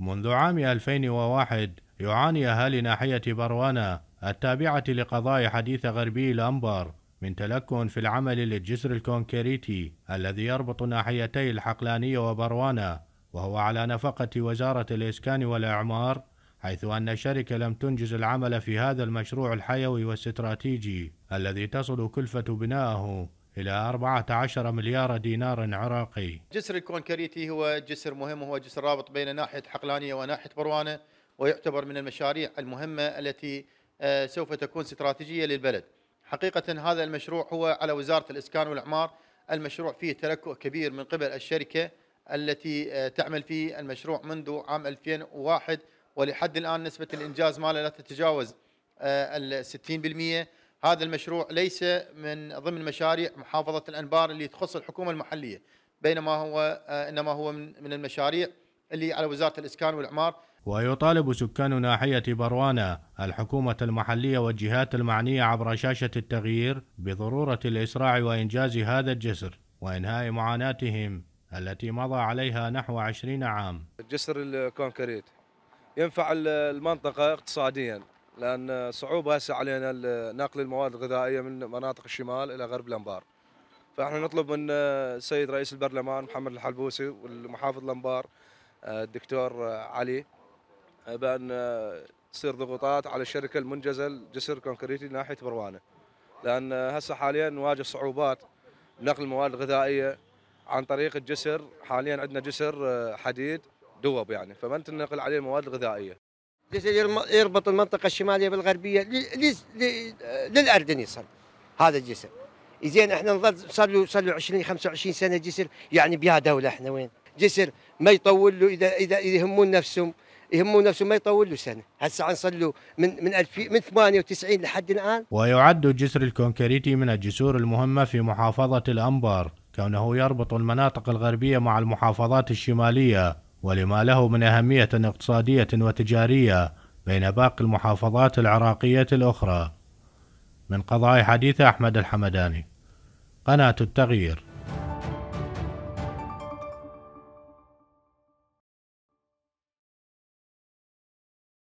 منذ عام 2001 يعاني أهالي ناحية بروانا التابعة لقضاء حديث غربي الأنبر من تلكن في العمل للجسر الكونكريتي الذي يربط ناحيتي الحقلانية وبروانا وهو على نفقة وزارة الإسكان والإعمار حيث أن الشركة لم تنجز العمل في هذا المشروع الحيوي والاستراتيجي الذي تصل كلفة بنائه إلى 14 مليار دينار عراقي جسر الكونكريتي هو جسر مهم وهو جسر رابط بين ناحية حقلانية وناحية بروانة ويعتبر من المشاريع المهمة التي آه، سوف تكون استراتيجية للبلد حقيقة هذا المشروع هو على وزارة الإسكان والإعمار المشروع فيه تلكؤ كبير من قبل الشركة التي آه، تعمل في المشروع منذ عام 2001 ولحد الآن نسبة الإنجاز ماله لا تتجاوز آه، ال 60% هذا المشروع ليس من ضمن مشاريع محافظة الأنبار اللي تخص الحكومة المحلية بينما هو آه، إنما هو من المشاريع اللي على وزارة الإسكان والإعمار ويطالب سكان ناحية بروانة الحكومة المحلية والجهات المعنية عبر شاشة التغيير بضرورة الإسراع وإنجاز هذا الجسر وإنهاء معاناتهم التي مضى عليها نحو عشرين عام الجسر الكونكريت ينفع المنطقة اقتصاديا لان صعوبه هسه علينا نقل المواد الغذائيه من مناطق الشمال الى غرب الانبار. فاحنا نطلب من السيد رئيس البرلمان محمد الحلبوسي والمحافظ الانبار الدكتور علي بان تصير ضغوطات على الشركه المنجزه جسر كونكريتي ناحيه بروانه. لان هسه حاليا نواجه صعوبات نقل المواد الغذائيه عن طريق الجسر حاليا عندنا جسر حديد دوب يعني فما تنقل عليه المواد الغذائيه جسر يربط المنطقة الشمالية بالغربية آه، للأردن يصل هذا الجسر زين احنا نظل صار له صار له 20 25 سنة جسر يعني بيا دولة احنا وين جسر ما يطول له إذا إذا يهمون نفسهم يهمون نفسهم ما يطول له سنه، هسه صار له من من 2000 من 98 لحد الان. ويعد جسر الكونكريتي من الجسور المهمه في محافظه الانبار، كونه يربط المناطق الغربيه مع المحافظات الشماليه، ولما له من أهمية اقتصادية وتجارية بين باقي المحافظات العراقية الأخرى من قضاء حديث أحمد الحمداني قناة التغيير